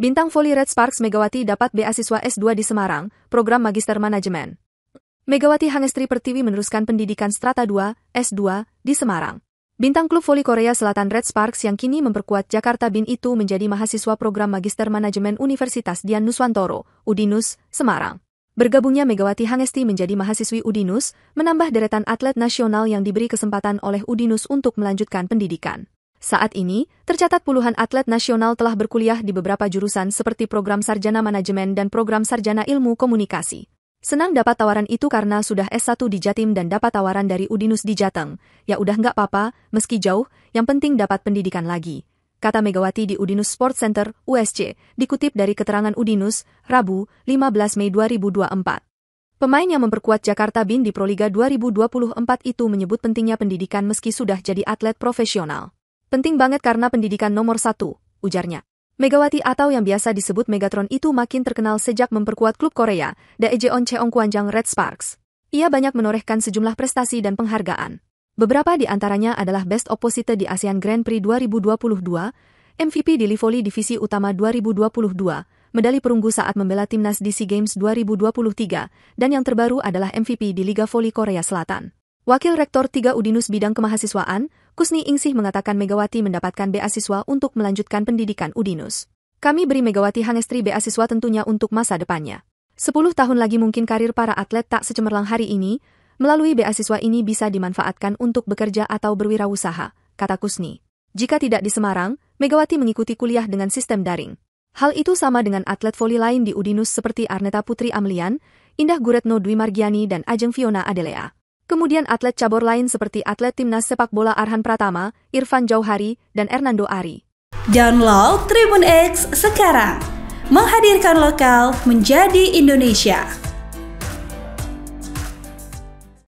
Bintang voli Red Sparks Megawati dapat beasiswa S2 di Semarang, program Magister Manajemen. Megawati Hangestri Pertiwi meneruskan pendidikan strata 2, S2, di Semarang. Bintang klub voli Korea Selatan Red Sparks yang kini memperkuat Jakarta Bin itu menjadi mahasiswa program Magister Manajemen Universitas Dian Nuswantoro, Udinus, Semarang. Bergabungnya Megawati Hangesti menjadi mahasiswi Udinus, menambah deretan atlet nasional yang diberi kesempatan oleh Udinus untuk melanjutkan pendidikan. Saat ini, tercatat puluhan atlet nasional telah berkuliah di beberapa jurusan seperti program sarjana manajemen dan program sarjana ilmu komunikasi. Senang dapat tawaran itu karena sudah S1 di Jatim dan dapat tawaran dari Udinus di Jateng. Ya udah nggak apa-apa, meski jauh, yang penting dapat pendidikan lagi. Kata Megawati di Udinus Sports Center, USC, dikutip dari keterangan Udinus, Rabu, 15 Mei 2024. Pemain yang memperkuat Jakarta BIN di Proliga 2024 itu menyebut pentingnya pendidikan meski sudah jadi atlet profesional. Penting banget karena pendidikan nomor satu, ujarnya. Megawati atau yang biasa disebut Megatron itu makin terkenal sejak memperkuat klub Korea, Daejeon Cheong Kwanjang Red Sparks. Ia banyak menorehkan sejumlah prestasi dan penghargaan. Beberapa di antaranya adalah Best Opposite di ASEAN Grand Prix 2022, MVP di Livoli Divisi Utama 2022, medali perunggu saat membela timnas DC Games 2023, dan yang terbaru adalah MVP di Liga Voli Korea Selatan. Wakil Rektor 3 Udinus Bidang Kemahasiswaan, Kusni Ingsih mengatakan Megawati mendapatkan beasiswa untuk melanjutkan pendidikan Udinus. Kami beri Megawati Hangestri beasiswa tentunya untuk masa depannya. Sepuluh tahun lagi mungkin karir para atlet tak secemerlang hari ini, melalui beasiswa ini bisa dimanfaatkan untuk bekerja atau berwirausaha, kata Kusni. Jika tidak di Semarang, Megawati mengikuti kuliah dengan sistem daring. Hal itu sama dengan atlet voli lain di Udinus seperti Arneta Putri Amlian, Indah Guretno Dwi Margiani dan Ajeng Fiona Adelea. Kemudian atlet cabur lain seperti atlet timnas sepak bola Arhan Pratama, Irfan Jauhari, dan Hernando Ari. Download Tribun X sekarang. Menghadirkan lokal menjadi Indonesia.